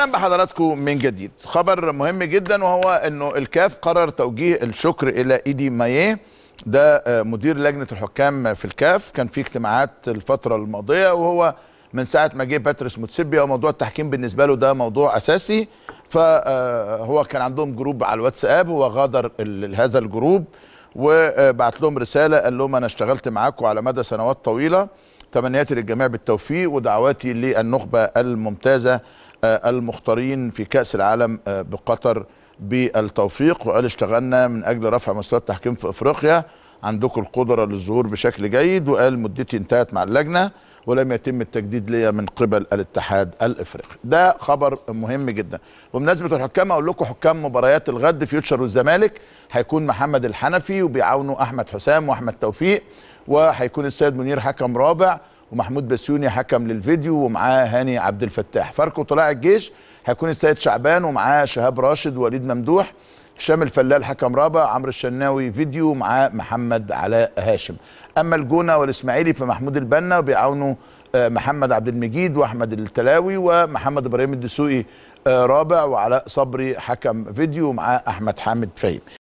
اهلا بحضراتكم من جديد خبر مهم جدا وهو انه الكاف قرر توجيه الشكر الى ايدي مايه ده آه، مدير لجنه الحكام في الكاف كان في اجتماعات الفتره الماضيه وهو من ساعه ما جه باتريس موتسيبي موضوع التحكيم بالنسبه له ده موضوع اساسي فهو آه، كان عندهم جروب على الواتساب هو غادر هذا الجروب وبعت لهم رساله قال لهم انا اشتغلت معاكم على مدى سنوات طويله تمنياتي للجميع بالتوفيق ودعواتي للنخبه الممتازه آه، المختارين في كأس العالم آه، بقطر بالتوفيق وقال اشتغلنا من أجل رفع مستوى التحكيم في أفريقيا عندكم القدرة للظهور بشكل جيد وقال مدتي انتهت مع اللجنة ولم يتم التجديد ليا من قبل الاتحاد الافريقي ده خبر مهم جدا وبمناسبه الحكام اقول لكم حكام مباريات الغد فيوتشر والزمالك هيكون محمد الحنفي وبيعاونوا احمد حسام واحمد توفيق وهيكون السيد منير حكم رابع ومحمود بسيوني حكم للفيديو ومعاه هاني عبد الفتاح فاركو طلاع الجيش هيكون السيد شعبان ومعاه شهاب راشد ووليد ممدوح هشام الفلال حكم رابع عمرو الشناوي فيديو مع محمد علاء هاشم اما الجونه والاسماعيلي فمحمود البنا وبيعاونوا آه، محمد عبد المجيد واحمد التلاوي ومحمد ابراهيم الدسوقي آه، رابع وعلاء صبري حكم فيديو مع احمد حامد فهيم